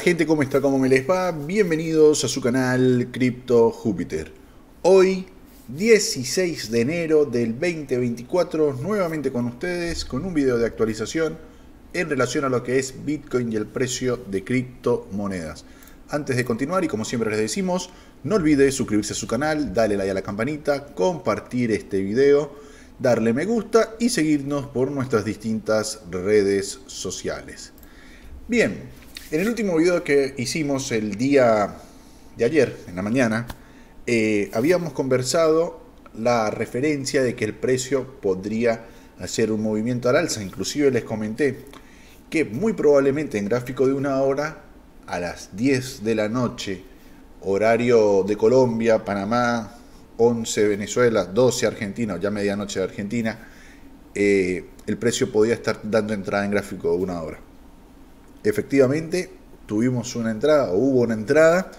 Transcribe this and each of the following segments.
gente? ¿Cómo está? ¿Cómo me les va? Bienvenidos a su canal Crypto Júpiter. Hoy, 16 de enero del 2024, nuevamente con ustedes con un video de actualización en relación a lo que es Bitcoin y el precio de criptomonedas. Antes de continuar, y como siempre les decimos, no olvide suscribirse a su canal, darle like a la campanita, compartir este video, darle me gusta y seguirnos por nuestras distintas redes sociales. Bien, en el último video que hicimos el día de ayer, en la mañana, eh, habíamos conversado la referencia de que el precio podría hacer un movimiento al alza. Inclusive les comenté que muy probablemente en gráfico de una hora, a las 10 de la noche, horario de Colombia, Panamá, 11 Venezuela, 12 Argentina, ya medianoche de Argentina, eh, el precio podía estar dando entrada en gráfico de una hora efectivamente tuvimos una entrada o hubo una entrada.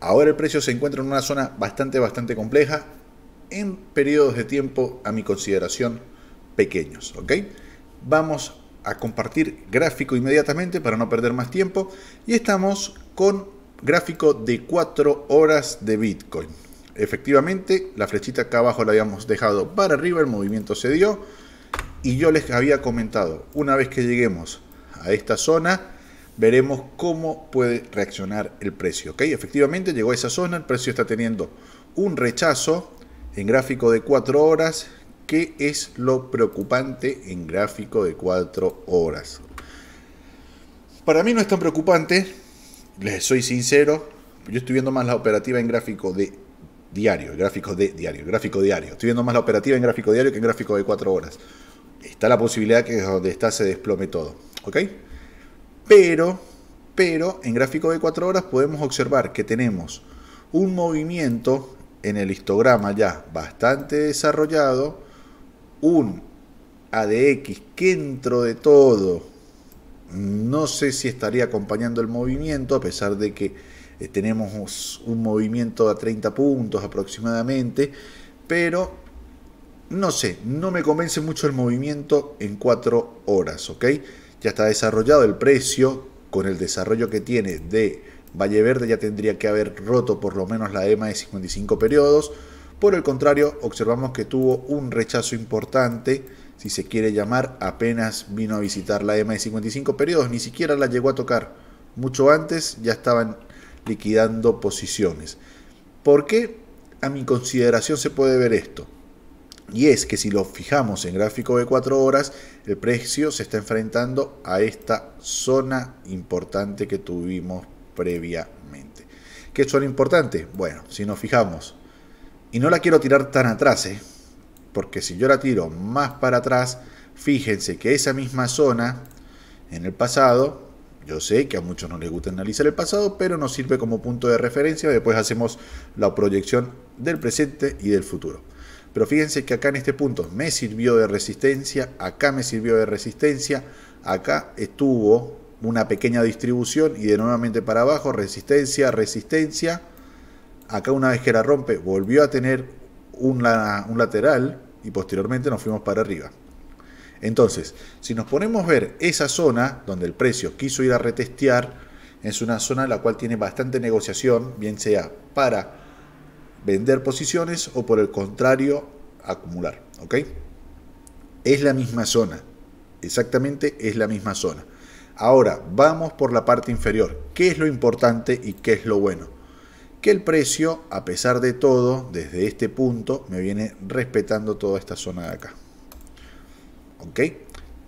Ahora el precio se encuentra en una zona bastante, bastante compleja en periodos de tiempo, a mi consideración, pequeños. ¿ok? Vamos a compartir gráfico inmediatamente para no perder más tiempo. Y estamos con gráfico de 4 horas de Bitcoin. Efectivamente, la flechita acá abajo la habíamos dejado para arriba, el movimiento se dio. Y yo les había comentado, una vez que lleguemos a esta zona, veremos cómo puede reaccionar el precio. Efectivamente llegó a esa zona, el precio está teniendo un rechazo en gráfico de 4 horas. ¿Qué es lo preocupante en gráfico de 4 horas? Para mí no es tan preocupante, les soy sincero, yo estoy viendo más la operativa en gráfico de diario, gráfico de diario, gráfico diario. Estoy viendo más la operativa en gráfico diario que en gráfico de 4 horas. Está la posibilidad que donde está se desplome todo. Pero, pero en gráfico de 4 horas podemos observar que tenemos un movimiento en el histograma ya bastante desarrollado, un ADX que dentro de todo no sé si estaría acompañando el movimiento, a pesar de que eh, tenemos un movimiento a 30 puntos aproximadamente, pero no sé, no me convence mucho el movimiento en 4 horas, ¿ok? ya está desarrollado el precio, con el desarrollo que tiene de Valle Verde ya tendría que haber roto por lo menos la EMA de 55 periodos. Por el contrario, observamos que tuvo un rechazo importante, si se quiere llamar, apenas vino a visitar la EMA de 55 periodos, ni siquiera la llegó a tocar. Mucho antes ya estaban liquidando posiciones. ¿Por qué a mi consideración se puede ver esto? Y es que si lo fijamos en gráfico de 4 horas, el precio se está enfrentando a esta zona importante que tuvimos previamente. ¿Qué zona importante? Bueno, si nos fijamos, y no la quiero tirar tan atrás, ¿eh? porque si yo la tiro más para atrás, fíjense que esa misma zona en el pasado, yo sé que a muchos no les gusta analizar el pasado, pero nos sirve como punto de referencia, después hacemos la proyección del presente y del futuro. Pero fíjense que acá en este punto me sirvió de resistencia, acá me sirvió de resistencia, acá estuvo una pequeña distribución y de nuevamente para abajo, resistencia, resistencia. Acá una vez que la rompe volvió a tener un, lateral y posteriormente nos fuimos para arriba. Entonces, si nos ponemos a ver esa zona donde el precio quiso ir a retestear, es una zona en la cual tiene bastante negociación, bien sea para vender posiciones o por el contrario acumular. ¿Ok? Es la misma zona. Exactamente es la misma zona. Ahora, vamos por la parte inferior. ¿Qué es lo importante y qué es lo bueno? Que el precio, a pesar de todo, desde este punto, me viene respetando toda esta zona de acá. ¿Ok?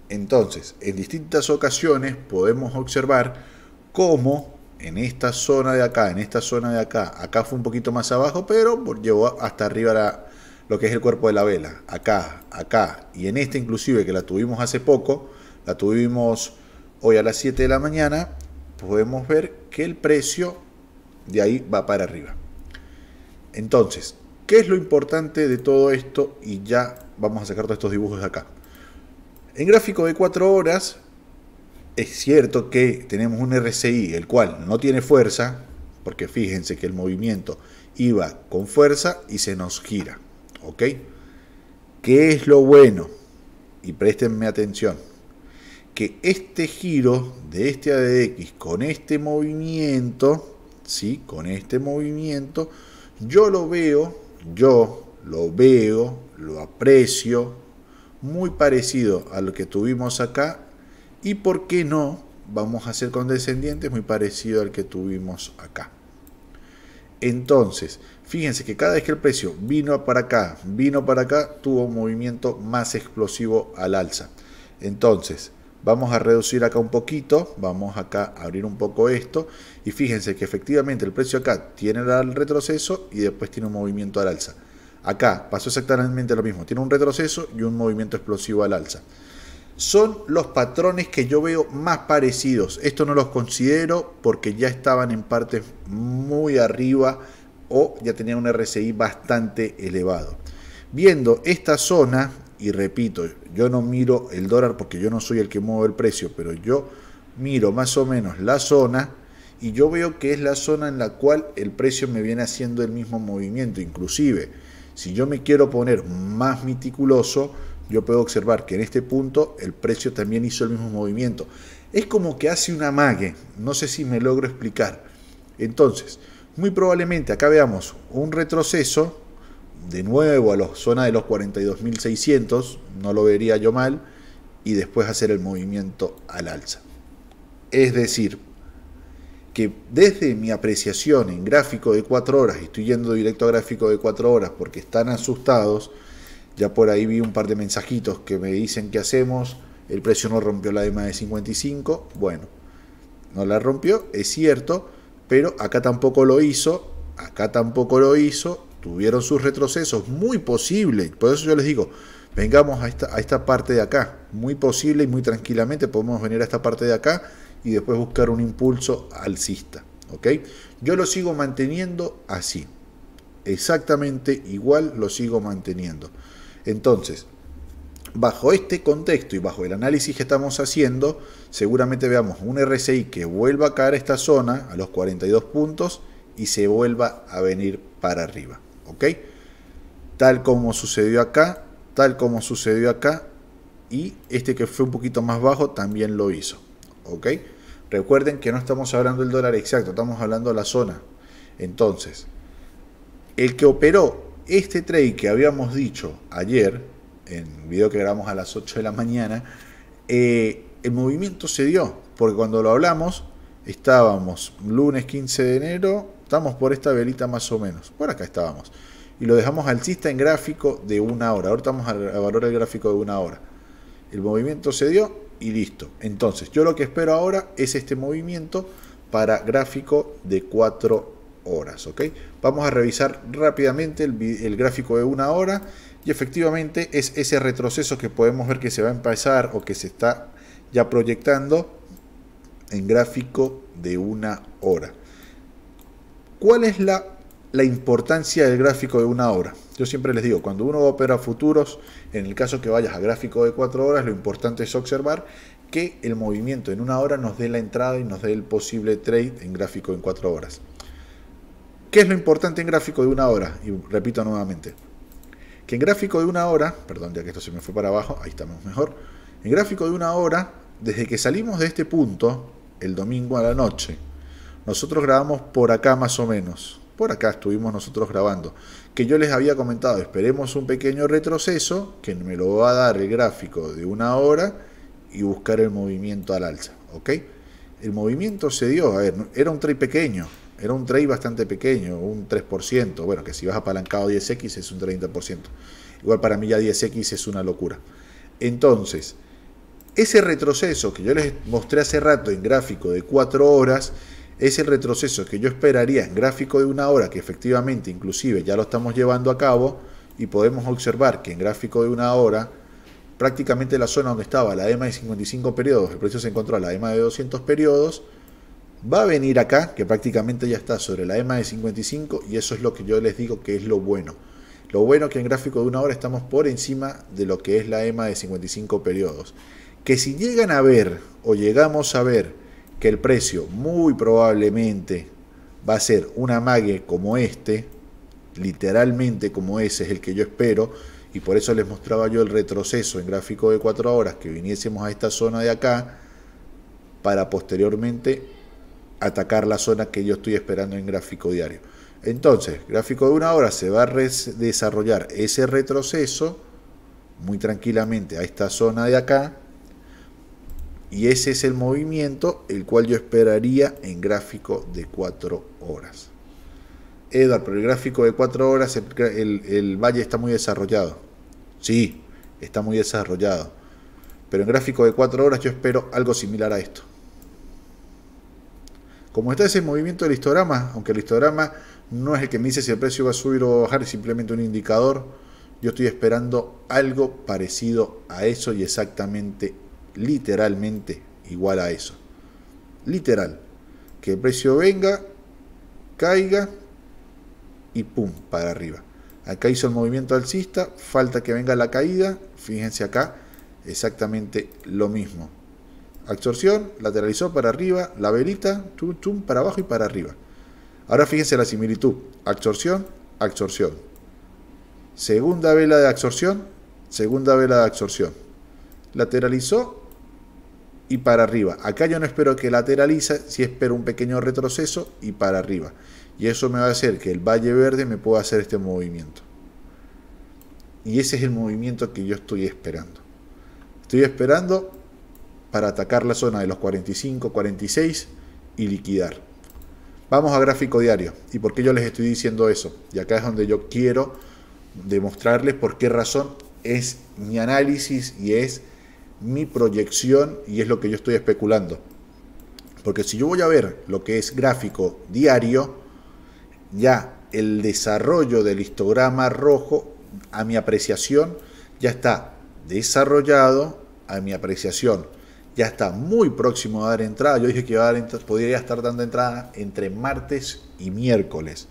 Entonces, en distintas ocasiones podemos observar cómo en esta zona de acá, en esta zona de acá, acá fue un poquito más abajo, pero llegó hasta arriba la, lo que es el cuerpo de la vela, acá, acá, y en esta inclusive que la tuvimos hace poco, la tuvimos hoy a las 7 de la mañana, podemos ver que el precio de ahí va para arriba. Entonces, ¿qué es lo importante de todo esto? Y ya vamos a sacar todos estos dibujos de acá. En gráfico de 4 horas, es cierto que tenemos un RCI, el cual no tiene fuerza, porque fíjense que el movimiento iba con fuerza y se nos gira. ¿Ok? ¿Qué es lo bueno? Y préstenme atención. Que este giro de este ADX con este movimiento, ¿sí? Con este movimiento, yo lo veo, yo lo veo, lo aprecio, muy parecido a lo que tuvimos acá y por qué no vamos a ser condescendientes muy parecido al que tuvimos acá. Entonces, Fíjense que cada vez que el precio vino para acá, vino para acá, tuvo un movimiento más explosivo al alza. Entonces, vamos a reducir acá un poquito, vamos acá a abrir un poco esto y fíjense que efectivamente el precio acá tiene el retroceso y después tiene un movimiento al alza. Acá pasó exactamente lo mismo, tiene un retroceso y un movimiento explosivo al alza. Son los patrones que yo veo más parecidos. Esto no los considero porque ya estaban en partes muy arriba o ya tenía un RSI bastante elevado. Viendo esta zona, y repito, yo no miro el dólar porque yo no soy el que mueve el precio, pero yo miro más o menos la zona y yo veo que es la zona en la cual el precio me viene haciendo el mismo movimiento. Inclusive, si yo me quiero poner más meticuloso, yo puedo observar que en este punto el precio también hizo el mismo movimiento. Es como que hace una mague, no sé si me logro explicar. Entonces, muy probablemente acá veamos un retroceso de nuevo a la zona de los 42.600, no lo vería yo mal, y después hacer el movimiento al alza. Es decir, que desde mi apreciación en gráfico de 4 horas, estoy yendo directo a gráfico de 4 horas porque están asustados, ya por ahí vi un par de mensajitos que me dicen que hacemos, el precio no rompió la de de 55, bueno, no la rompió, es cierto, pero acá tampoco lo hizo, acá tampoco lo hizo, tuvieron sus retrocesos, muy posible, por eso yo les digo, vengamos a esta, a esta parte de acá, muy posible y muy tranquilamente podemos venir a esta parte de acá y después buscar un impulso alcista, ¿ok? Yo lo sigo manteniendo así, exactamente igual lo sigo manteniendo. Entonces, bajo este contexto y bajo el análisis que estamos haciendo, seguramente veamos un RSI que vuelva a caer esta zona a los 42 puntos y se vuelva a venir para arriba. ¿Ok? Tal como sucedió acá, tal como sucedió acá y este que fue un poquito más bajo también lo hizo. ¿Ok? Recuerden que no estamos hablando del dólar exacto, estamos hablando de la zona. Entonces, el que operó este trade que habíamos dicho ayer, en video que grabamos a las 8 de la mañana, eh, el movimiento se dio, porque cuando lo hablamos, estábamos lunes 15 de enero, estamos por esta velita más o menos, por acá estábamos, y lo dejamos alcista en gráfico de una hora, ahora estamos a valor el gráfico de una hora. El movimiento se dio y listo. Entonces, yo lo que espero ahora es este movimiento para gráfico de cuatro horas, ¿ok? Vamos a revisar rápidamente el, el gráfico de una hora y efectivamente es ese retroceso que podemos ver que se va a empezar o que se está ya proyectando en gráfico de una hora. ¿Cuál es la, importancia del gráfico de una hora? Yo siempre les digo, cuando uno opera futuros, en el caso que vayas a gráfico de cuatro horas, lo importante es observar que el movimiento en una hora nos dé la entrada y nos dé el posible trade en gráfico en cuatro horas. ¿Qué es lo importante en gráfico de una hora? Y repito nuevamente, que en gráfico de una hora, perdón, ya que esto se me fue para abajo, ahí estamos mejor, el gráfico de una hora, desde que salimos de este punto, el domingo a la noche, nosotros grabamos por acá más o menos. Por acá estuvimos nosotros grabando. Que yo les había comentado, esperemos un pequeño retroceso, que me lo va a dar el gráfico de una hora y buscar el movimiento al alza. ¿Ok? El movimiento se dio, a ver, era un trade pequeño, era un trade bastante pequeño, un 3%. Bueno, que si vas apalancado 10x es un 30%. Igual para mí ya 10x es una locura. Entonces, ese retroceso que yo les mostré hace rato en gráfico de 4 horas, es el retroceso que yo esperaría en gráfico de una hora, que efectivamente inclusive ya lo estamos llevando a cabo, y podemos observar que en gráfico de una hora, prácticamente la zona donde estaba la EMA de 55 periodos, el precio se encontró a la EMA de 200 periodos, va a venir acá, que prácticamente ya está sobre la EMA de 55, y eso es lo que yo les digo que es lo bueno. Lo bueno que en gráfico de una hora estamos por encima de lo que es la EMA de 55 periodos que si llegan a ver o llegamos a ver que el precio muy probablemente va a ser una mague como este, literalmente como ese es el que yo espero, y por eso les mostraba yo el retroceso en gráfico de 4 horas que viniésemos a esta zona de acá para posteriormente atacar la zona que yo estoy esperando en gráfico diario. Entonces, gráfico de una hora se va a desarrollar ese retroceso muy tranquilamente a esta zona de acá y ese es el movimiento el cual yo esperaría en gráfico de 4 horas. Edward, pero el gráfico de 4 horas, el, valle está muy desarrollado. Sí, está muy desarrollado. Pero en gráfico de 4 horas yo espero algo similar a esto. Como está ese movimiento del histograma, aunque el histograma no es el que me dice si el precio va a subir o bajar, es simplemente un indicador, yo estoy esperando algo parecido a eso y exactamente literalmente igual a eso. Literal. Que el precio venga, caiga y pum, para arriba. Acá hizo el movimiento alcista, falta que venga la caída. Fíjense acá, exactamente lo mismo. Absorción, lateralizó para arriba, la velita, para abajo y para arriba. Ahora fíjense la similitud. Absorción, absorción. Segunda vela de absorción, segunda vela de absorción. Lateralizó, y para arriba. Acá yo no espero que lateraliza, si espero un pequeño retroceso y para arriba. Y eso me va a hacer que el valle verde me pueda hacer este movimiento. Y ese es el movimiento que yo estoy esperando. Estoy esperando para atacar la zona de los 45, 46 y liquidar. Vamos a gráfico diario. ¿Y por qué yo les estoy diciendo eso? Y acá es donde yo quiero demostrarles por qué razón es mi análisis y es mi proyección y es lo que yo estoy especulando. Porque si yo voy a ver lo que es gráfico diario, ya el desarrollo del histograma rojo, a mi apreciación, ya está desarrollado, a mi apreciación, ya está muy próximo a dar entrada. Yo dije que iba podría estar dando entrada entre martes y miércoles.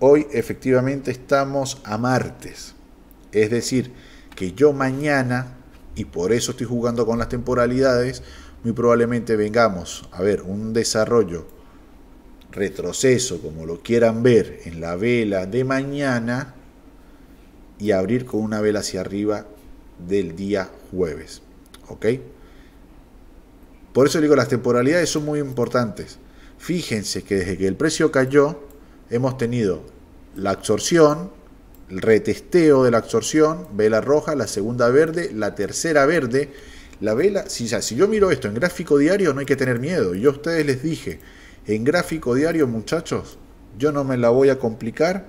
Hoy efectivamente estamos a martes. Es decir, que yo mañana y por eso estoy jugando con las temporalidades, muy probablemente vengamos a ver un desarrollo, retroceso, como lo quieran ver, en la vela de mañana y abrir con una vela hacia arriba del día jueves. ¿Ok? Por eso digo, las temporalidades son muy importantes. Fíjense que desde que el precio cayó, hemos tenido la absorción, retesteo de la absorción, vela roja, la segunda verde, la tercera verde. La vela, si, ya, si yo miro esto en gráfico diario no hay que tener miedo. Yo a ustedes les dije, en gráfico diario muchachos, yo no me la voy a complicar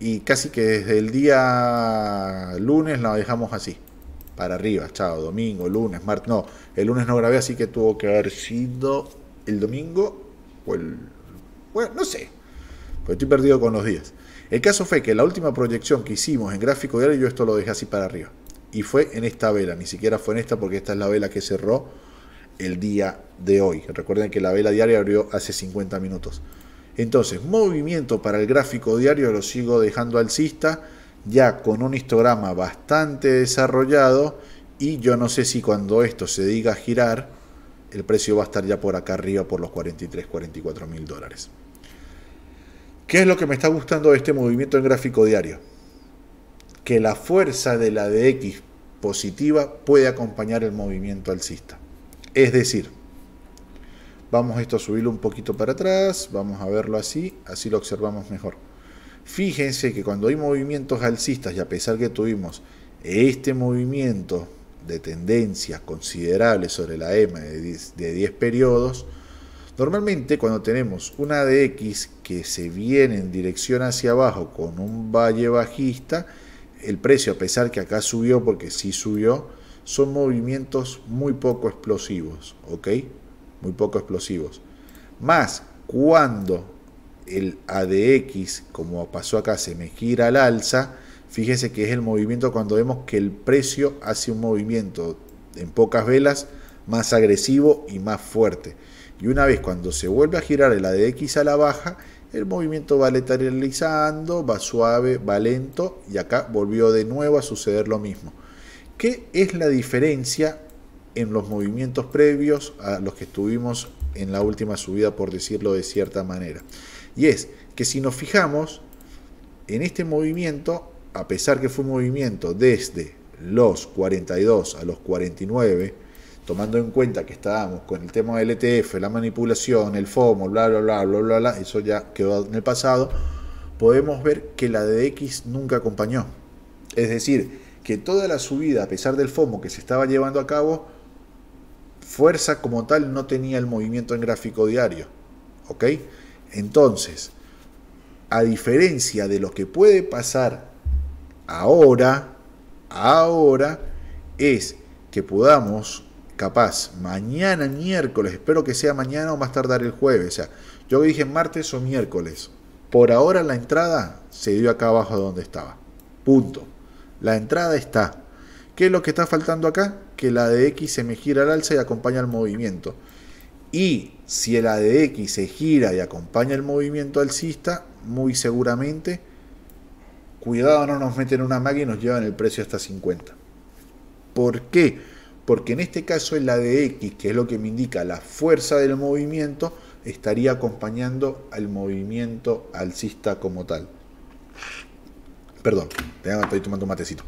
y casi que desde el día lunes la dejamos así. Para arriba, chao, domingo, lunes, martes. No, el lunes no grabé, así que tuvo que haber sido el domingo o el... Bueno, no sé, porque estoy perdido con los días. El caso fue que la última proyección que hicimos en gráfico diario, yo esto lo dejé así para arriba. Y fue en esta vela, ni siquiera fue en esta porque esta es la vela que cerró el día de hoy. Recuerden que la vela diaria abrió hace 50 minutos. Entonces, movimiento para el gráfico diario lo sigo dejando alcista, ya con un histograma bastante desarrollado. Y yo no sé si cuando esto se diga girar, el precio va a estar ya por acá arriba por los 43, 44 mil dólares. ¿Qué es lo que me está gustando de este movimiento en gráfico diario? Que la fuerza de la DX positiva puede acompañar el movimiento alcista. Es decir, vamos esto a subirlo un poquito para atrás, vamos a verlo así, así lo observamos mejor. Fíjense que cuando hay movimientos alcistas y a pesar que tuvimos este movimiento de tendencias considerables sobre la e M de 10, de 10 periodos, normalmente cuando tenemos una DX que se viene en dirección hacia abajo con un valle bajista, el precio, a pesar que acá subió, porque sí subió, son movimientos muy poco explosivos, ¿ok? Muy poco explosivos. Más cuando el ADX, como pasó acá, se me gira al alza, fíjese que es el movimiento cuando vemos que el precio hace un movimiento en pocas velas más agresivo y más fuerte. Y una vez cuando se vuelve a girar el ADX a la baja, el movimiento va lateralizando, va suave, va lento y acá volvió de nuevo a suceder lo mismo. ¿Qué es la diferencia en los movimientos previos a los que estuvimos en la última subida, por decirlo de cierta manera? Y es que si nos fijamos en este movimiento, a pesar que fue un movimiento desde los 42 a los 49, tomando en cuenta que estábamos con el tema del ETF, la manipulación, el FOMO, bla, bla, bla, bla, bla, bla, eso ya quedó en el pasado, podemos ver que la X nunca acompañó. Es decir, que toda la subida, a pesar del FOMO que se estaba llevando a cabo, fuerza como tal no tenía el movimiento en gráfico diario. ¿Ok? Entonces, a diferencia de lo que puede pasar ahora, ahora, es que podamos capaz mañana miércoles, espero que sea mañana o más tardar el jueves. O sea, yo dije martes o miércoles. Por ahora la entrada se dio acá abajo donde estaba. Punto. La entrada está. ¿Qué es lo que está faltando acá? Que la de X se me gira al alza y acompaña el movimiento. Y si la de X se gira y acompaña el movimiento alcista, muy seguramente, cuidado no nos meten una máquina y nos llevan el precio hasta 50. ¿Por qué? porque en este caso la de x que es lo que me indica la fuerza del movimiento, estaría acompañando al movimiento alcista como tal. Perdón, estoy tomando un matecito.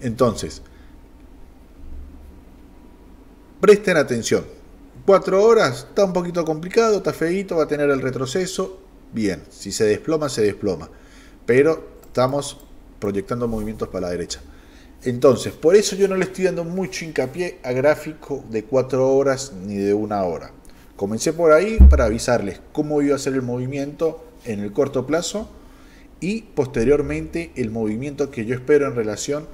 Entonces, presten atención. Cuatro horas, está un poquito complicado, está feito, va a tener el retroceso. Bien, si se desploma, se desploma. Pero estamos proyectando movimientos para la derecha. Entonces, por eso yo no le estoy dando mucho hincapié a gráfico de cuatro horas ni de una hora. Comencé por ahí para avisarles cómo iba a ser el movimiento en el corto plazo y posteriormente el movimiento que yo espero en relación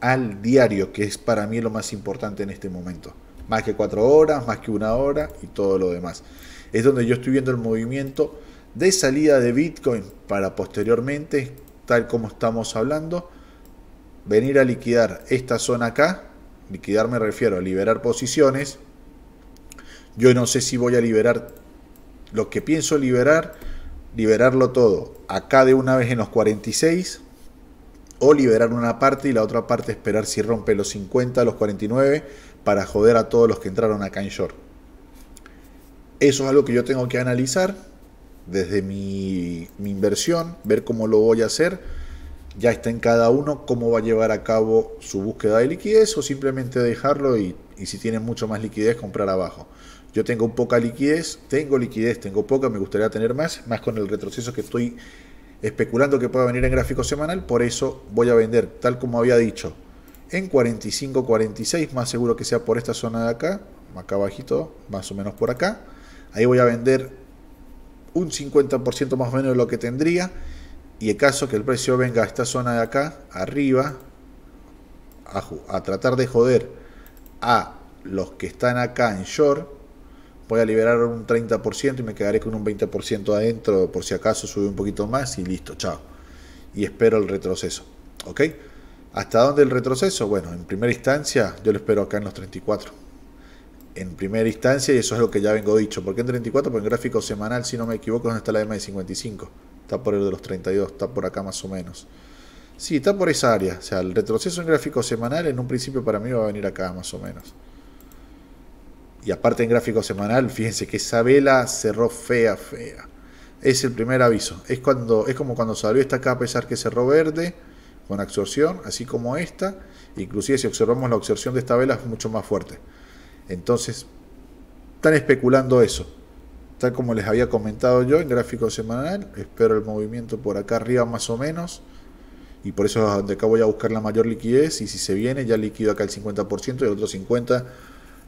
al diario, que es para mí lo más importante en este momento. Más que cuatro horas, más que una hora y todo lo demás. Es donde yo estoy viendo el movimiento de salida de Bitcoin para posteriormente, tal como estamos hablando, venir a liquidar esta zona acá, liquidar me refiero a liberar posiciones, yo no sé si voy a liberar lo que pienso liberar, liberarlo todo acá de una vez en los 46 o liberar una parte y la otra parte esperar si rompe los 50, los 49 para joder a todos los que entraron acá en short. Eso es algo que yo tengo que analizar desde mi, mi inversión, ver cómo lo voy a hacer ya está en cada uno cómo va a llevar a cabo su búsqueda de liquidez o simplemente dejarlo y, si tiene mucho más liquidez comprar abajo. Yo tengo poca liquidez, tengo liquidez, tengo poca, me gustaría tener más, más con el retroceso que estoy especulando que pueda venir en gráfico semanal, por eso voy a vender, tal como había dicho, en 45, 46, más seguro que sea por esta zona de acá, acá abajito, más o menos por acá. Ahí voy a vender un 50% más o menos de lo que tendría y el caso que el precio venga a esta zona de acá, arriba, a, tratar de joder a los que están acá en short, voy a liberar un 30% y me quedaré con un 20% adentro por si acaso sube un poquito más y listo, chao. Y espero el retroceso, ¿ok? ¿Hasta dónde el retroceso? Bueno, en primera instancia yo lo espero acá en los 34. En primera instancia, y eso es lo que ya vengo dicho, porque en 34, pues en gráfico semanal, si no me equivoco, es donde está la EMA de 55 está por el de los 32, está por acá más o menos. Sí, está por esa área. O sea, el retroceso en gráfico semanal en un principio para mí va a venir acá más o menos. Y aparte en gráfico semanal, fíjense que esa vela cerró fea, fea. Es el primer aviso. Es, cuando, es como cuando salió esta acá a pesar que cerró verde con absorción, así como esta. Inclusive si observamos la absorción de esta vela es mucho más fuerte. Entonces, están especulando eso. Está como les había comentado yo en gráfico semanal, espero el movimiento por acá arriba más o menos. Y por eso es donde acá voy a buscar la mayor liquidez. Y si se viene, ya liquido acá el 50% y el otro 50%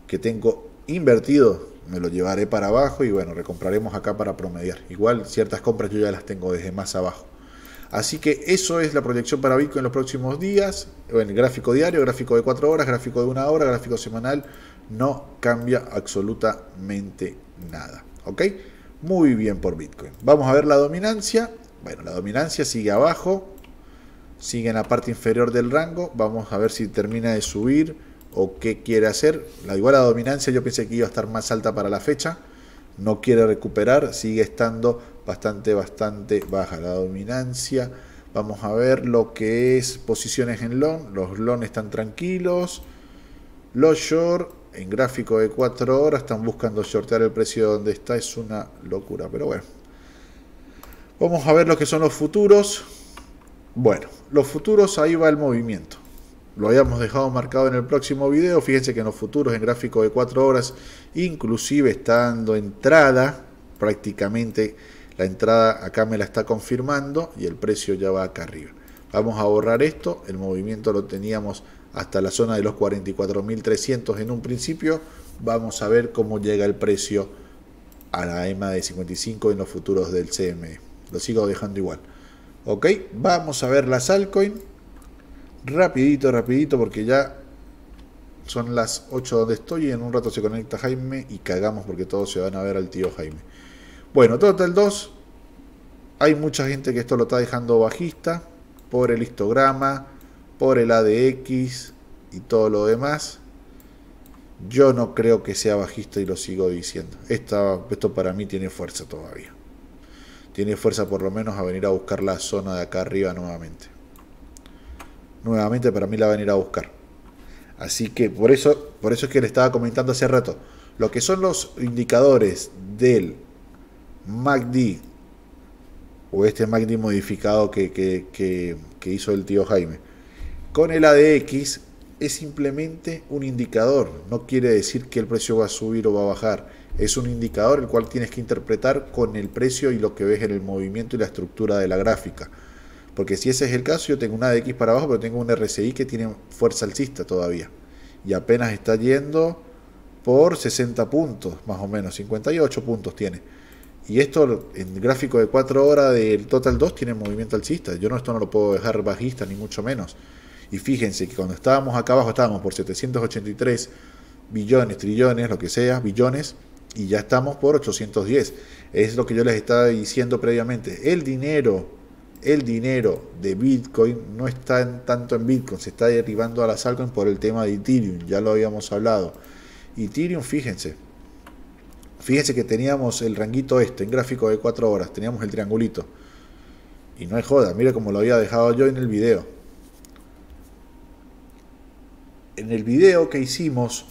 que tengo invertido, me lo llevaré para abajo y bueno, recompraremos acá para promediar. Igual ciertas compras yo ya las tengo desde más abajo. Así que eso es la proyección para Bitcoin en los próximos días. Bueno, gráfico diario, gráfico de 4 horas, gráfico de 1 hora, gráfico semanal. No cambia absolutamente nada. ¿ok? Muy bien por Bitcoin. Vamos a ver la dominancia. Bueno, la dominancia sigue abajo, sigue en la parte inferior del rango. Vamos a ver si termina de subir o qué quiere hacer. La, igual la dominancia yo pensé que iba a estar más alta para la fecha. No quiere recuperar, sigue estando bastante, bastante baja la dominancia. Vamos a ver lo que es posiciones en long. Los long están tranquilos. Los short en gráfico de 4 horas están buscando sortear el precio donde está. Es una locura, pero bueno. Vamos a ver lo que son los futuros. Bueno, los futuros ahí va el movimiento. Lo habíamos dejado marcado en el próximo video. Fíjense que en los futuros en gráfico de 4 horas, inclusive está dando entrada. Prácticamente la entrada acá me la está confirmando y el precio ya va acá arriba. Vamos a borrar esto. El movimiento lo teníamos hasta la zona de los 44.300 en un principio. Vamos a ver cómo llega el precio a la EMA de 55 en los futuros del CME. Lo sigo dejando igual. Ok, vamos a ver las altcoins Rapidito, rapidito, porque ya son las 8 donde estoy y en un rato se conecta Jaime y cagamos porque todos se van a ver al tío Jaime. Bueno, Total 2. Hay mucha gente que esto lo está dejando bajista por el histograma, por el ADX y todo lo demás. Yo no creo que sea bajista y lo sigo diciendo. esto para mí tiene fuerza todavía. Tiene fuerza por lo menos a venir a buscar la zona de acá arriba nuevamente. Nuevamente para mí la va a venir a buscar. Así que por eso, por eso es que le estaba comentando hace rato. Lo que son los indicadores del MACD o este MACD modificado que, que hizo el tío Jaime con el ADX es simplemente un indicador, no quiere decir que el precio va a subir o va a bajar, es un indicador el cual tienes que interpretar con el precio y lo que ves en el movimiento y la estructura de la gráfica. Porque si ese es el caso, yo tengo un ADX para abajo, pero tengo un RSI que tiene fuerza alcista todavía. Y apenas está yendo por 60 puntos, más o menos, 58 puntos tiene. Y esto en gráfico de 4 horas del Total 2 tiene movimiento alcista. Yo no, esto no lo puedo dejar bajista, ni mucho menos. Y fíjense que cuando estábamos acá abajo estábamos por 783 billones, trillones, lo que sea, billones, y ya estamos por 810. Es lo que yo les estaba diciendo previamente. El dinero, el dinero de Bitcoin no está en, tanto en Bitcoin, se está derivando a las altcoins por el tema de Ethereum, ya lo habíamos hablado. Ethereum, fíjense, fíjense que teníamos el ranguito este, en gráfico de 4 horas, teníamos el triangulito. Y no es joda, mire como lo había dejado yo en el video en el video que hicimos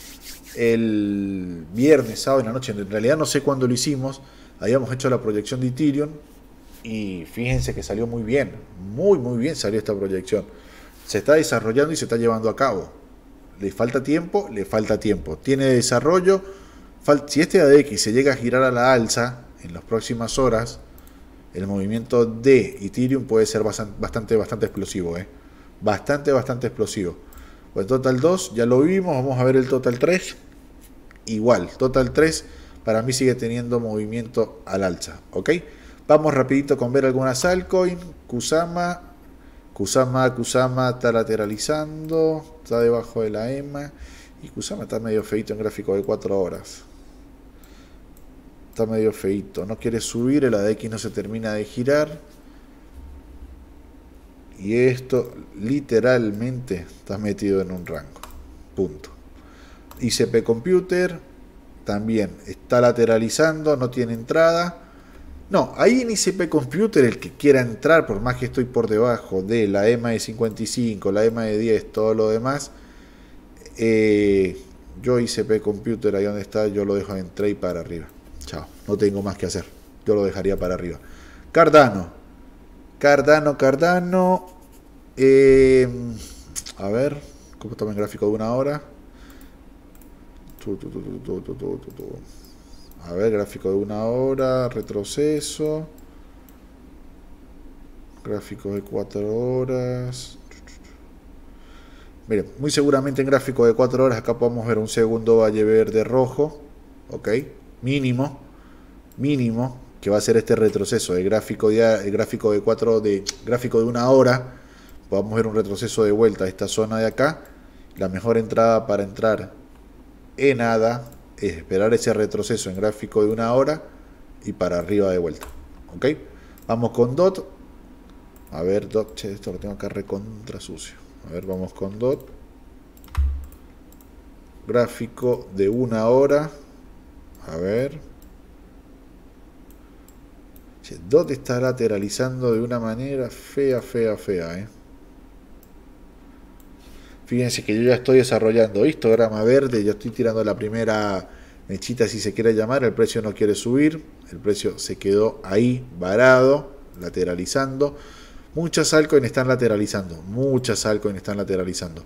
el viernes, sábado en la noche, en realidad no sé cuándo lo hicimos, habíamos hecho la proyección de Ethereum y fíjense que salió muy bien, muy muy bien salió esta proyección. Se está desarrollando y se está llevando a cabo. Le falta tiempo, le falta tiempo. Tiene desarrollo. Si este ADX se llega a girar a la alza en las próximas horas, el movimiento de Ethereum puede ser bastante, bastante, explosivo. ¿eh? Bastante, bastante explosivo. Pues Total 2 ya lo vimos, vamos a ver el Total 3. Igual, Total 3 para mí sigue teniendo movimiento al alza, ¿ok? Vamos rapidito con ver algunas altcoins. Kusama, Kusama, Kusama está lateralizando, está debajo de la EMA y Kusama está medio feito en gráfico de 4 horas. Está medio feito, no quiere subir, el ADX no se termina de girar. Y esto literalmente está metido en un rango. Punto. ICP Computer también está lateralizando, no tiene entrada. No, ahí en ICP Computer el que quiera entrar, por más que estoy por debajo de la EMA de 55, la EMA de 10, todo lo demás, eh, yo ICP Computer ahí donde está, yo lo dejo en y para arriba. Chao, no tengo más que hacer, yo lo dejaría para arriba. Cardano, Cardano, Cardano. Eh, a ver, ¿cómo estamos en gráfico de una hora? A ver, gráfico de una hora, retroceso. Gráfico de cuatro horas. Miren, muy seguramente en gráfico de cuatro horas acá podemos ver un segundo valle verde rojo. Ok, mínimo. Mínimo, que va a ser este retroceso. El gráfico de, el gráfico de 4 de gráfico de una hora, vamos a ver un retroceso de vuelta a esta zona de acá. La mejor entrada para entrar en nada es esperar ese retroceso en gráfico de una hora y para arriba de vuelta. ¿Ok? Vamos con DOT. A ver, DOT, esto lo tengo acá recontra sucio. A ver, vamos con DOT. Gráfico de una hora. A ver, Dot está lateralizando de una manera fea, fea, fea. ¿eh? Fíjense que yo ya estoy desarrollando histograma verde, ya estoy tirando la primera mechita si se quiere llamar, el precio no quiere subir, el precio se quedó ahí, varado, lateralizando. Muchas altcoins están lateralizando, muchas altcoins están lateralizando.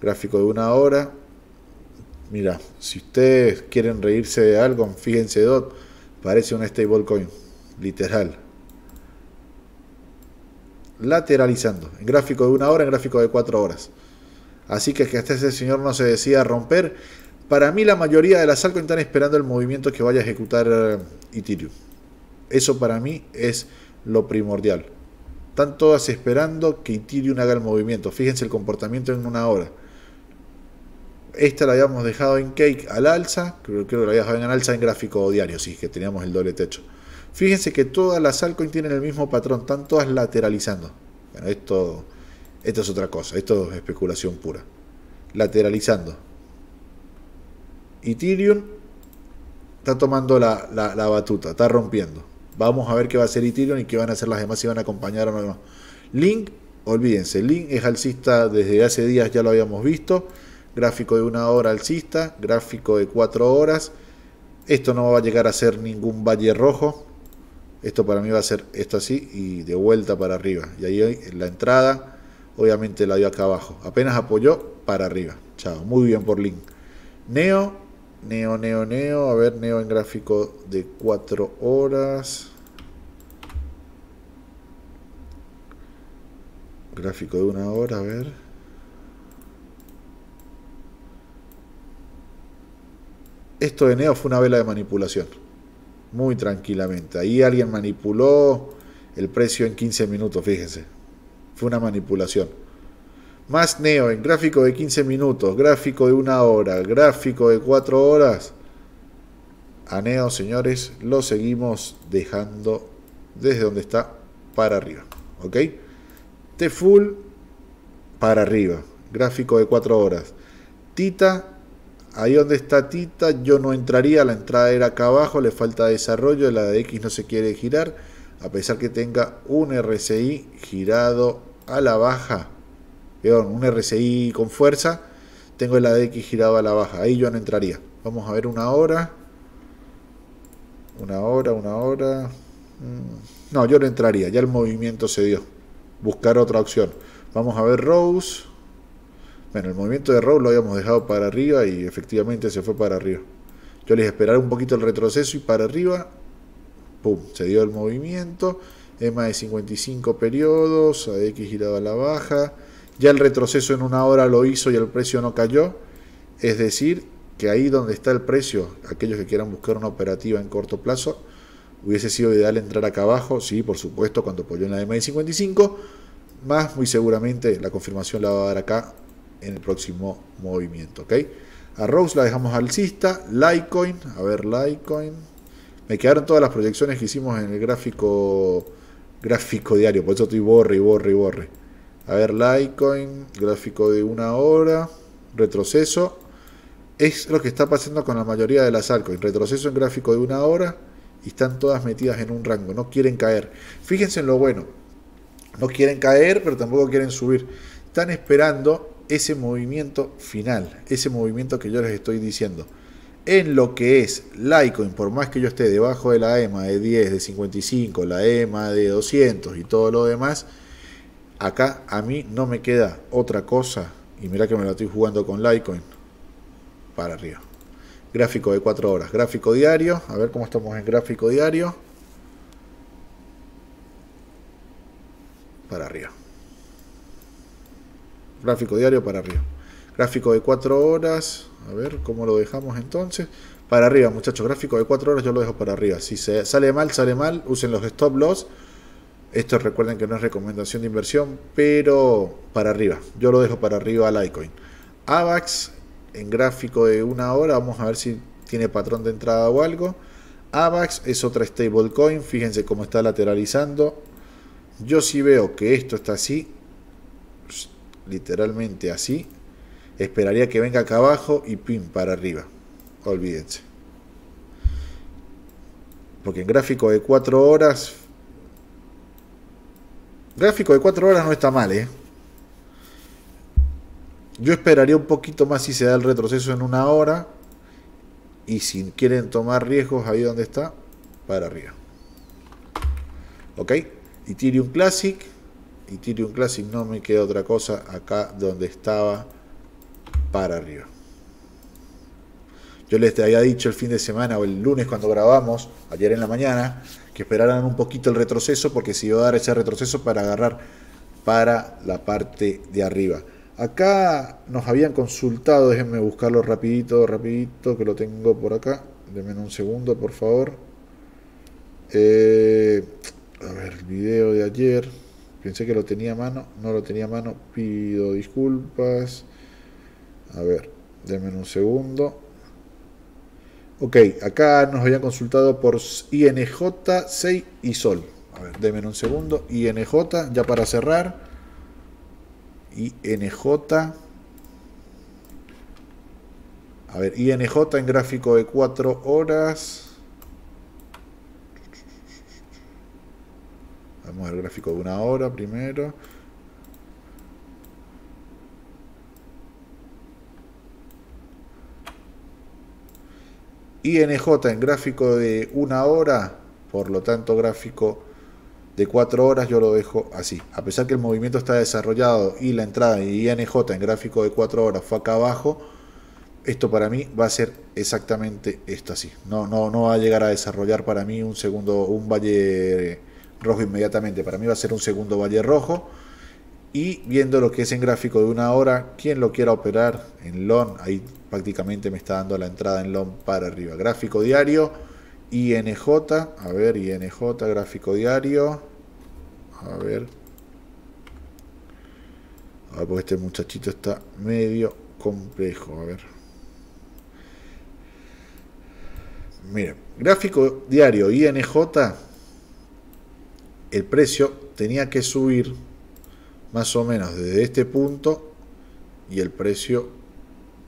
Gráfico de una hora. Mira, si ustedes quieren reírse de algo, fíjense DOT, parece una stablecoin literal. Lateralizando. En gráfico de una hora, en gráfico de cuatro horas. Así que que hasta ese señor no se decida romper. Para mí la mayoría de las altcoins están esperando el movimiento que vaya a ejecutar eh, Ethereum. Eso para mí es lo primordial. Están todas esperando que Ethereum haga el movimiento. Fíjense el comportamiento en una hora. Esta la habíamos dejado en cake al alza. Creo, que la habíamos dejado en alza en gráfico diario. Si sí, es que teníamos el doble techo. Fíjense que todas las altcoins tienen el mismo patrón, están todas lateralizando. Bueno, esto, esto es otra cosa, esto es especulación pura. Lateralizando. Ethereum está tomando la, batuta, está rompiendo. Vamos a ver qué va a hacer Ethereum y qué van a hacer las demás, si van a acompañar o no. Link, olvídense, Link es alcista desde hace días, ya lo habíamos visto. Gráfico de una hora alcista, gráfico de cuatro horas. Esto no va a llegar a ser ningún valle rojo, esto para mí va a ser esto así y de vuelta para arriba. Y ahí eh, la entrada, obviamente la dio acá abajo. Apenas apoyó para arriba. Chao, muy bien por Link. Neo, Neo, Neo, Neo. A ver, Neo en gráfico de 4 horas. Gráfico de una hora, a ver. Esto de Neo fue una vela de manipulación muy tranquilamente. Ahí alguien manipuló el precio en 15 minutos, fíjense. Fue una manipulación. Más Neo en gráfico de 15 minutos, gráfico de una hora, gráfico de 4 horas. A Neo, señores, lo seguimos dejando desde donde está para arriba. ok te T-Full para arriba. Gráfico de 4 horas. Tita Ahí donde está Tita, yo no entraría, la entrada era acá abajo, le falta desarrollo, la de X no se quiere girar, a pesar que tenga un RSI girado a la baja, perdón, un RCI con fuerza, tengo la de X girado a la baja, ahí yo no entraría. Vamos a ver una hora, una hora, una hora, mm, no, yo no entraría, ya el movimiento se dio, buscar otra opción. Vamos a ver Rose el movimiento de ROW lo habíamos dejado para arriba y efectivamente se fue para arriba. Yo les esperaba un poquito el retroceso y para arriba, pum, se dio el movimiento. EMA de 55 periodos, ADX girado a la baja. Ya el retroceso en una hora lo hizo y el precio no cayó. Es decir, que ahí donde está el precio, aquellos que quieran buscar una operativa en corto plazo, hubiese sido ideal entrar acá abajo, sí, por supuesto, cuando apoyó en la EMA de 55, más muy seguramente la confirmación la va a dar acá en el próximo movimiento. ¿ok? A Rose la dejamos alcista. Litecoin, a ver Litecoin. Me quedaron todas las proyecciones que hicimos en el gráfico gráfico diario. Por eso estoy borre y borre y borre. A ver Litecoin, gráfico de una hora, retroceso. Es lo que está pasando con la mayoría de las altcoins. Retroceso en gráfico de una hora y están todas metidas en un rango. No quieren caer. Fíjense en lo bueno. No quieren caer, pero tampoco quieren subir. Están esperando ese movimiento final, ese movimiento que yo les estoy diciendo. En lo que es Litecoin, por más que yo esté debajo de la EMA de 10, de 55, la EMA de 200 y todo lo demás, acá a mí no me queda otra cosa, y mira que me lo estoy jugando con Litecoin, para arriba. Gráfico de 4 horas, gráfico diario, a ver cómo estamos en gráfico diario. Para arriba. Gráfico diario para arriba. Gráfico de 4 horas. A ver cómo lo dejamos entonces. Para arriba, muchachos. Gráfico de 4 horas yo lo dejo para arriba. Si sale mal, sale mal. Usen los stop loss. Esto recuerden que no es recomendación de inversión, pero para arriba. Yo lo dejo para arriba al ICOIN. AVAX en gráfico de una hora. Vamos a ver si tiene patrón de entrada o algo. AVAX es otra stablecoin. Fíjense cómo está lateralizando. Yo sí veo que esto está así literalmente así, esperaría que venga acá abajo y pim para arriba. Olvídense. Porque en gráfico de 4 horas... Gráfico de 4 horas no está mal, ¿eh? Yo esperaría un poquito más si se da el retroceso en una hora. Y si quieren tomar riesgos ahí donde está, para arriba. ¿Ok? Ethereum Classic un Classic no me queda otra cosa acá donde estaba para arriba. Yo les había dicho el fin de semana o el lunes cuando grabamos, ayer en la mañana, que esperaran un poquito el retroceso porque se iba a dar ese retroceso para agarrar para la parte de arriba. Acá nos habían consultado, déjenme buscarlo rapidito, rapidito, que lo tengo por acá. Denme un segundo, por favor. Eh, a ver, el video de ayer. Pensé que lo tenía a mano, no lo tenía a mano, pido disculpas. A ver, denme un segundo. Ok, acá nos habían consultado por INJ6 y Sol. A ver, denme un segundo. INJ, ya para cerrar. INJ. A ver, INJ en gráfico de 4 horas. Vamos al gráfico de una hora primero. INJ en gráfico de una hora, por lo tanto gráfico de cuatro horas yo lo dejo así. A pesar que el movimiento está desarrollado y la entrada de INJ en gráfico de cuatro horas fue acá abajo, esto para mí va a ser exactamente esto así. No, no, no va a llegar a desarrollar para mí un segundo, un valle rojo inmediatamente. Para mí va a ser un segundo valle rojo. Y viendo lo que es en gráfico de una hora, quien lo quiera operar en long, ahí prácticamente me está dando la entrada en long para arriba. Gráfico diario, INJ, a ver, INJ, gráfico diario, a ver. A ver, porque este muchachito está medio complejo, a ver. Miren, gráfico diario INJ el precio tenía que subir más o menos desde este punto y el precio,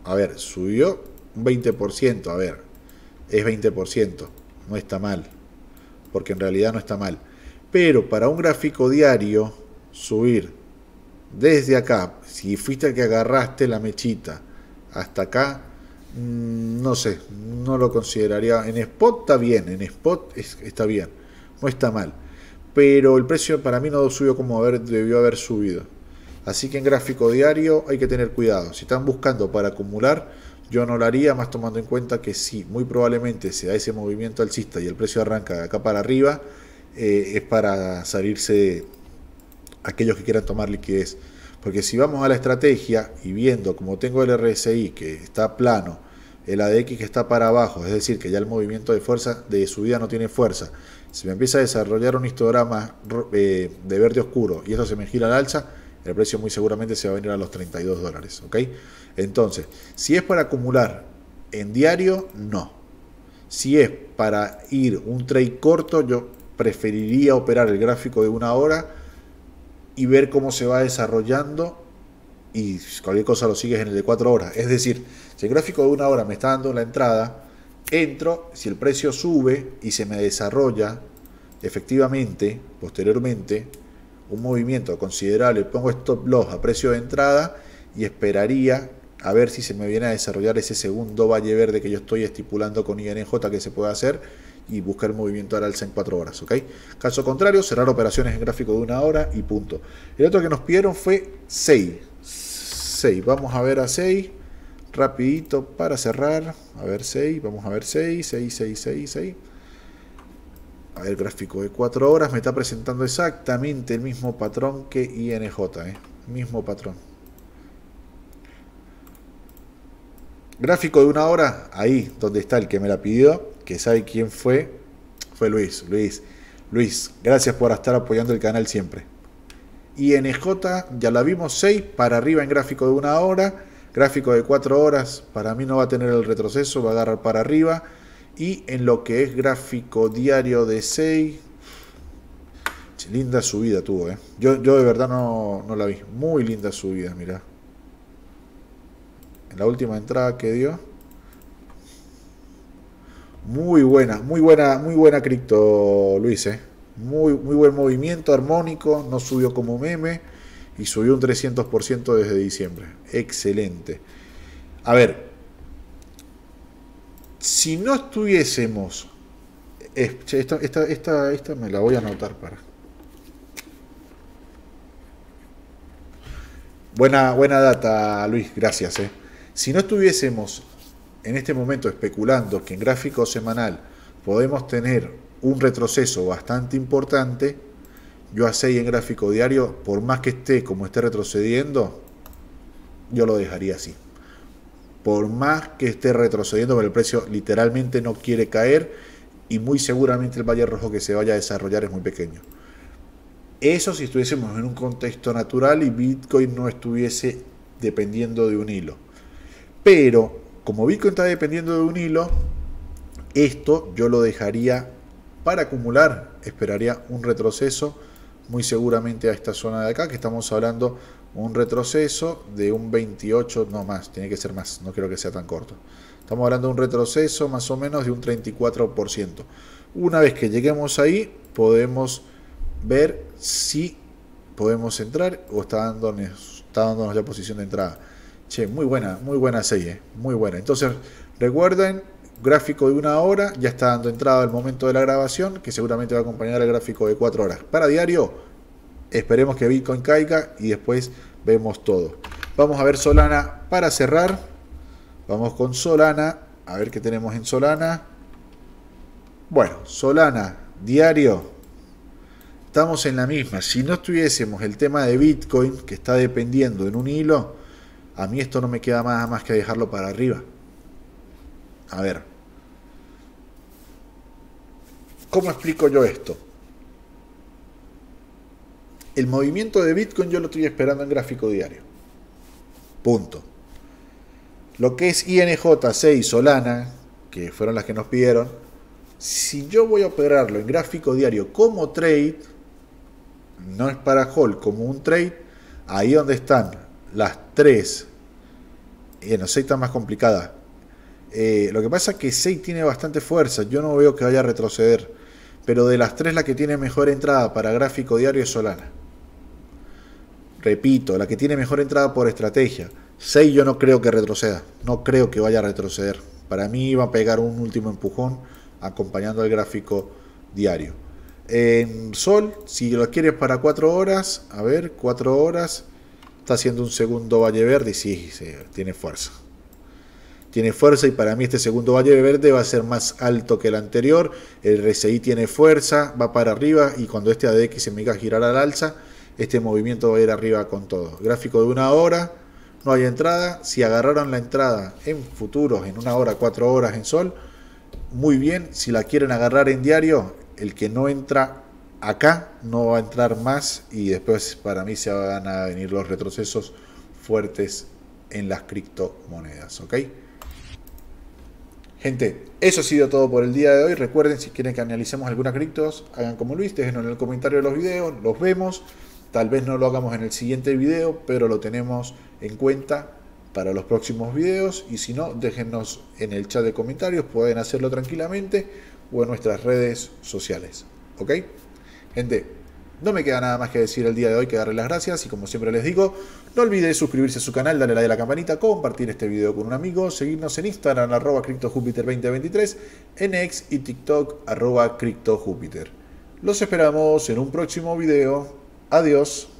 a ver, subió un 20%, a ver, es 20%, no está mal, porque en realidad no está mal. Pero para un gráfico diario, subir desde acá, si fuiste que agarraste la mechita hasta acá, mm, no sé, no lo consideraría. En spot está bien, en spot está bien, no está mal pero el precio para mí no subió como debió haber subido. Así que en gráfico diario hay que tener cuidado. Si están buscando para acumular, yo no lo haría, más tomando en cuenta que sí, muy probablemente se da ese movimiento alcista y el precio arranca de acá para arriba, eh, es para salirse aquellos que quieran tomar liquidez. Porque si vamos a la estrategia y viendo como tengo el RSI que está plano, el ADX que está para abajo, es decir, que ya el movimiento de fuerza de subida no tiene fuerza, si me empieza a desarrollar un histograma eh, de verde oscuro y esto se me gira al alza, el precio muy seguramente se va a venir a los 32 dólares, ¿ok? Entonces, si es para acumular en diario, no. Si es para ir un trade corto, yo preferiría operar el gráfico de una hora y ver cómo se va desarrollando y cualquier cosa lo sigues en el de cuatro horas. Es decir, si el gráfico de una hora me está dando la entrada, entro, si el precio sube y se me desarrolla efectivamente, posteriormente, un movimiento considerable, pongo stop loss a precio de entrada y esperaría a ver si se me viene a desarrollar ese segundo valle verde que yo estoy estipulando con INJ que se puede hacer y buscar movimiento al alza en 4 horas, ¿ok? Caso contrario, cerrar operaciones en gráfico de una hora y punto. El otro que nos pidieron fue 6. 6, vamos a ver a 6 rapidito para cerrar. A ver 6, vamos a ver 6, 6, 6, 6, 6. A ver, gráfico de 4 horas me está presentando exactamente el mismo patrón que INJ, ¿eh? mismo patrón. Gráfico de una hora, ahí donde está el que me la pidió, que sabe quién fue, fue Luis. Luis, Luis, gracias por estar apoyando el canal siempre. INJ, ya la vimos, 6 para arriba en gráfico de una hora Gráfico de 4 horas, para mí no va a tener el retroceso, va a agarrar para arriba. Y en lo que es gráfico diario de 6, linda subida tuvo, ¿eh? Yo, de verdad no, la vi. Muy linda subida, mirá. En la última entrada que dio. Muy buena, muy buena, muy buena cripto, Luis, ¿eh? Muy, muy buen movimiento armónico, no subió como meme y subió un 300% desde diciembre. Excelente. A ver, si no estuviésemos... Esta, esta, me la voy a anotar para... Buena, buena data, Luis, gracias. Eh. Si no estuviésemos en este momento especulando que en gráfico semanal podemos tener un retroceso bastante importante, yo a en gráfico diario, por más que esté como esté retrocediendo, yo lo dejaría así. Por más que esté retrocediendo, pero el precio literalmente no quiere caer y muy seguramente el valle rojo que se vaya a desarrollar es muy pequeño. Eso si estuviésemos en un contexto natural y Bitcoin no estuviese dependiendo de un hilo. Pero como Bitcoin está dependiendo de un hilo, esto yo lo dejaría para acumular. Esperaría un retroceso muy seguramente a esta zona de acá, que estamos hablando un retroceso de un 28, no más, tiene que ser más, no creo que sea tan corto. Estamos hablando de un retroceso más o menos de un 34%. Una vez que lleguemos ahí, podemos ver si podemos entrar o está dándonos, está dándonos la posición de entrada. Che, muy buena, muy buena serie, muy buena. Entonces, recuerden, gráfico de una hora, ya está dando entrada el momento de la grabación, que seguramente va a acompañar el gráfico de cuatro horas. Para diario, esperemos que Bitcoin caiga y después vemos todo. Vamos a ver Solana para cerrar. Vamos con Solana, a ver qué tenemos en Solana. Bueno, Solana, diario, estamos en la misma. Si no estuviésemos el tema de Bitcoin, que está dependiendo en un hilo, a mí esto no me queda nada más que dejarlo para arriba. A ver, ¿Cómo explico yo esto? El movimiento de Bitcoin yo lo estoy esperando en gráfico diario. Punto. Lo que es INJ6 y Solana, que fueron las que nos pidieron, si yo voy a operarlo en gráfico diario como trade, no es para hold, como un trade, ahí donde están las tres, en eh, el 6 está más complicada. Eh, lo que pasa es que 6 tiene bastante fuerza, yo no veo que vaya a retroceder pero de las tres la que tiene mejor entrada para gráfico diario es Solana. Repito, la que tiene mejor entrada por estrategia. 6 yo no creo que retroceda, no creo que vaya a retroceder. Para mí iba a pegar un último empujón acompañando al gráfico diario. En Sol, si lo quieres para 4 horas, a ver, cuatro horas, está haciendo un segundo Valle Verde y sí tiene fuerza tiene fuerza y para mí este segundo Valle Verde va a ser más alto que el anterior. El RSI tiene fuerza, va para arriba y cuando este ADX se me a girar al alza, este movimiento va a ir arriba con todo. Gráfico de una hora, no hay entrada. Si agarraron la entrada en futuros, en una hora, cuatro horas en sol, muy bien. Si la quieren agarrar en diario, el que no entra acá no va a entrar más y después para mí se van a venir los retrocesos fuertes en las criptomonedas, ¿ok? Gente, eso ha sido todo por el día de hoy. Recuerden, si quieren que analicemos algunas criptos, hagan como Luis, déjenos en el comentario de los videos, los vemos. Tal vez no lo hagamos en el siguiente video, pero lo tenemos en cuenta para los próximos videos. Y si no, déjennos en el chat de comentarios, pueden hacerlo tranquilamente o en nuestras redes sociales. ¿Ok? Gente, no me queda nada más que decir el día de hoy que darle las gracias y como siempre les digo, no olvides suscribirse a su canal, darle like a la campanita, compartir este video con un amigo, seguirnos en Instagram arroba CryptoJupiter2023, en X y TikTok arroba CryptoJupiter. Los esperamos en un próximo video. Adiós.